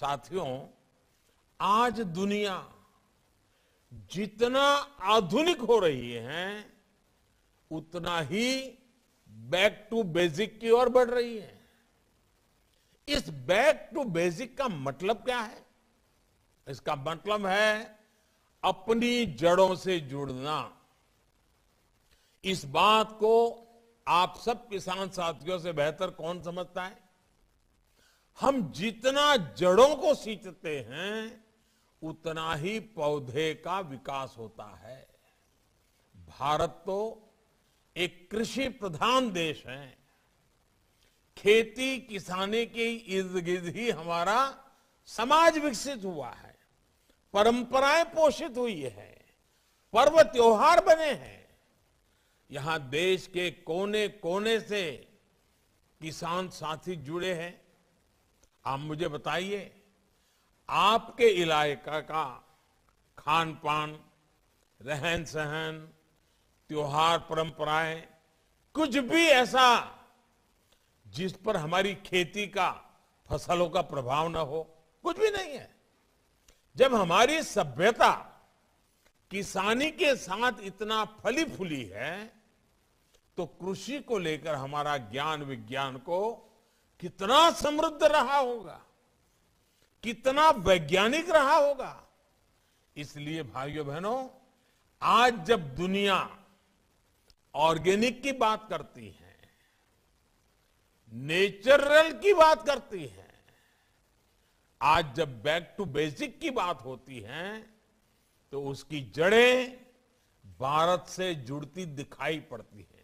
साथियों आज दुनिया जितना आधुनिक हो रही है उतना ही बैक टू बेसिक की ओर बढ़ रही है इस बैक टू बेसिक का मतलब क्या है इसका मतलब है अपनी जड़ों से जुड़ना इस बात को आप सब किसान साथियों से बेहतर कौन समझता है हम जितना जड़ों को सींचते हैं उतना ही पौधे का विकास होता है भारत तो एक कृषि प्रधान देश है खेती किसानी के इर्द गिर्द ही हमारा समाज विकसित हुआ है परंपराएं पोषित हुई है पर्व त्योहार बने हैं यहां देश के कोने कोने से किसान साथी जुड़े हैं आप मुझे बताइए आपके इलाका का खान पान रहन सहन त्योहार परंपराएं कुछ भी ऐसा जिस पर हमारी खेती का फसलों का प्रभाव ना हो कुछ भी नहीं है जब हमारी सभ्यता किसानी के साथ इतना फली फूली है तो कृषि को लेकर हमारा ज्ञान विज्ञान को कितना समृद्ध रहा होगा कितना वैज्ञानिक रहा होगा इसलिए भाइयों बहनों आज जब दुनिया ऑर्गेनिक की बात करती है नेचुरल की बात करती है आज जब बैक टू बेसिक की बात होती है तो उसकी जड़ें भारत से जुड़ती दिखाई पड़ती है